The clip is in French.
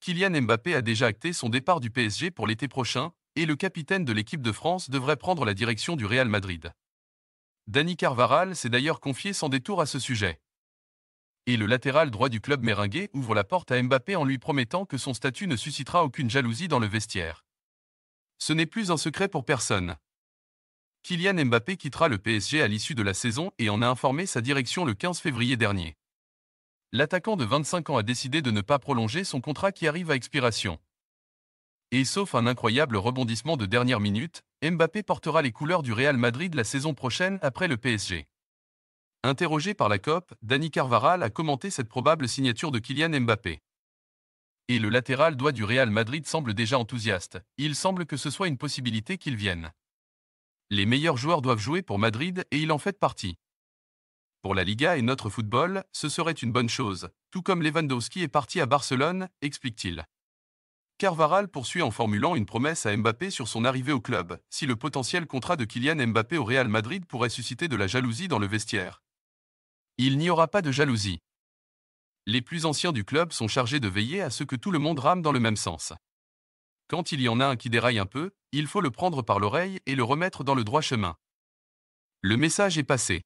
Kylian Mbappé a déjà acté son départ du PSG pour l'été prochain, et le capitaine de l'équipe de France devrait prendre la direction du Real Madrid. Dani Carvaral s'est d'ailleurs confié sans détour à ce sujet. Et le latéral droit du club méringué ouvre la porte à Mbappé en lui promettant que son statut ne suscitera aucune jalousie dans le vestiaire. Ce n'est plus un secret pour personne. Kylian Mbappé quittera le PSG à l'issue de la saison et en a informé sa direction le 15 février dernier l'attaquant de 25 ans a décidé de ne pas prolonger son contrat qui arrive à expiration. Et sauf un incroyable rebondissement de dernière minute, Mbappé portera les couleurs du Real Madrid la saison prochaine après le PSG. Interrogé par la COP, Dani Carvaral a commenté cette probable signature de Kylian Mbappé. Et le latéral doigt du Real Madrid semble déjà enthousiaste, il semble que ce soit une possibilité qu'il vienne. Les meilleurs joueurs doivent jouer pour Madrid et il en fait partie. Pour la Liga et notre football, ce serait une bonne chose, tout comme Lewandowski est parti à Barcelone, explique-t-il. Carvaral poursuit en formulant une promesse à Mbappé sur son arrivée au club, si le potentiel contrat de Kylian Mbappé au Real Madrid pourrait susciter de la jalousie dans le vestiaire. Il n'y aura pas de jalousie. Les plus anciens du club sont chargés de veiller à ce que tout le monde rame dans le même sens. Quand il y en a un qui déraille un peu, il faut le prendre par l'oreille et le remettre dans le droit chemin. Le message est passé.